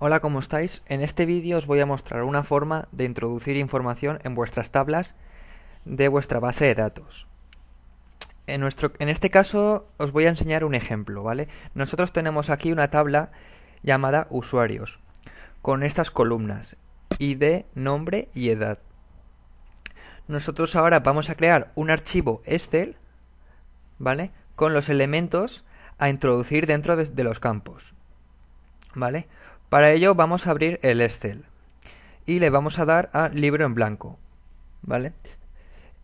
Hola, ¿cómo estáis? En este vídeo os voy a mostrar una forma de introducir información en vuestras tablas de vuestra base de datos. En, nuestro, en este caso os voy a enseñar un ejemplo, ¿vale? Nosotros tenemos aquí una tabla llamada usuarios, con estas columnas, ID, nombre y edad. Nosotros ahora vamos a crear un archivo Excel, ¿vale? Con los elementos a introducir dentro de, de los campos, ¿vale? Para ello vamos a abrir el Excel y le vamos a dar a libro en blanco, ¿vale?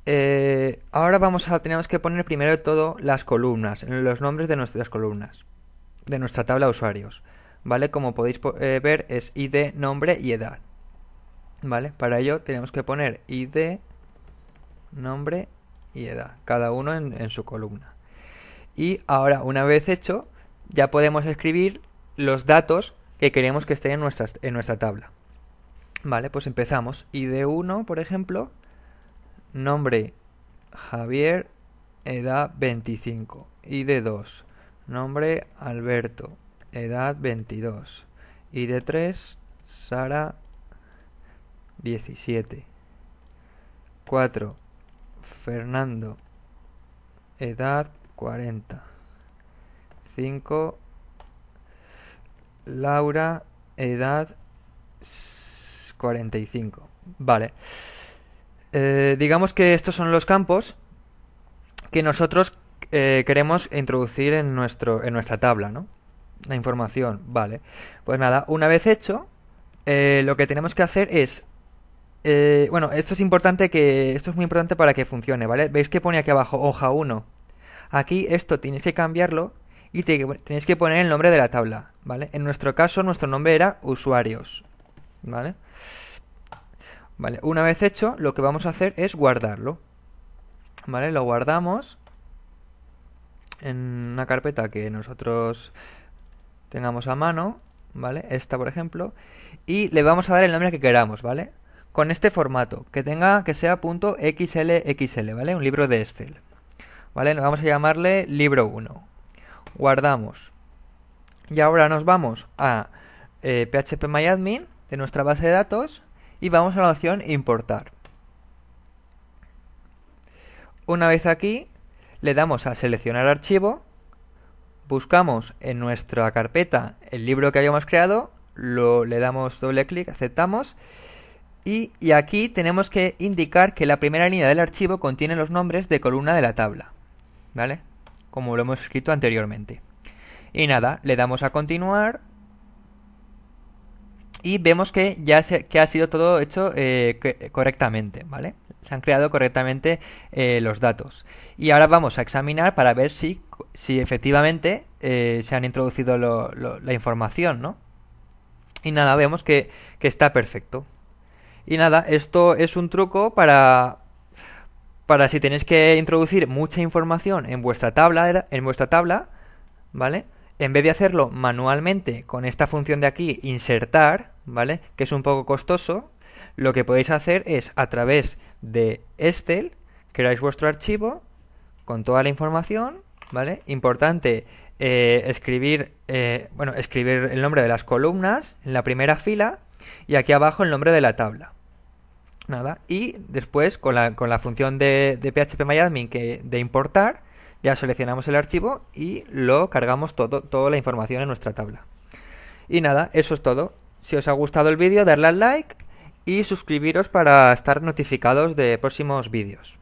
Eh, ahora vamos a tenemos que poner primero de todo las columnas, los nombres de nuestras columnas, de nuestra tabla de usuarios, ¿vale? Como podéis eh, ver es ID, nombre y edad, ¿vale? Para ello tenemos que poner ID, nombre y edad, cada uno en, en su columna. Y ahora, una vez hecho, ya podemos escribir los datos que queremos que esté en, en nuestra tabla. Vale, pues empezamos. id 1, por ejemplo, nombre Javier, edad 25. id 2, nombre Alberto, edad 22. id 3, Sara, 17. 4, Fernando, edad 40. 5, Laura, edad 45. Vale. Eh, digamos que estos son los campos que nosotros eh, queremos introducir en, nuestro, en nuestra tabla, ¿no? La información, vale. Pues nada, una vez hecho, eh, lo que tenemos que hacer es... bueno, esto es importante que... Esto es muy importante para que funcione, ¿vale? ¿Veis que pone aquí abajo hoja 1? Aquí esto tienes que cambiarlo y tenéis que poner el nombre de la tabla, ¿vale? En nuestro caso, nuestro nombre era usuarios, ¿vale? Vale, una vez hecho, lo que vamos a hacer es guardarlo, ¿vale? Lo guardamos en una carpeta que nosotros tengamos a mano, ¿vale? Esta, por ejemplo, y le vamos a dar el nombre que queramos, ¿vale? Con este formato, que tenga, que sea .xlxl, ¿vale? Un libro de Excel, ¿vale? Vamos a llamarle libro 1, guardamos. Y ahora nos vamos a eh, phpMyAdmin de nuestra base de datos y vamos a la opción importar. Una vez aquí, le damos a seleccionar archivo, buscamos en nuestra carpeta el libro que habíamos creado, lo, le damos doble clic, aceptamos y, y aquí tenemos que indicar que la primera línea del archivo contiene los nombres de columna de la tabla. ¿Vale? como lo hemos escrito anteriormente. Y nada, le damos a continuar. Y vemos que ya que ha sido todo hecho eh, correctamente, ¿vale? Se han creado correctamente eh, los datos. Y ahora vamos a examinar para ver si, si efectivamente eh, se han introducido la información, ¿no? Y nada, vemos que está perfecto. Y nada, esto es un truco para, para si tenéis que introducir mucha información en vuestra tabla, en vuestra tabla, ¿vale? En vez de hacerlo manualmente con esta función de aquí, insertar, ¿vale? Que es un poco costoso, lo que podéis hacer es a través de Excel, creáis vuestro archivo con toda la información, ¿vale? Importante eh, escribir, eh, bueno, escribir el nombre de las columnas en la primera fila y aquí abajo el nombre de la tabla, nada. Y después con la, con la función de, de PHP MyAdmin que de importar, ya seleccionamos el archivo y lo cargamos todo, toda la información en nuestra tabla. Y nada, eso es todo. Si os ha gustado el vídeo, darle al like y suscribiros para estar notificados de próximos vídeos.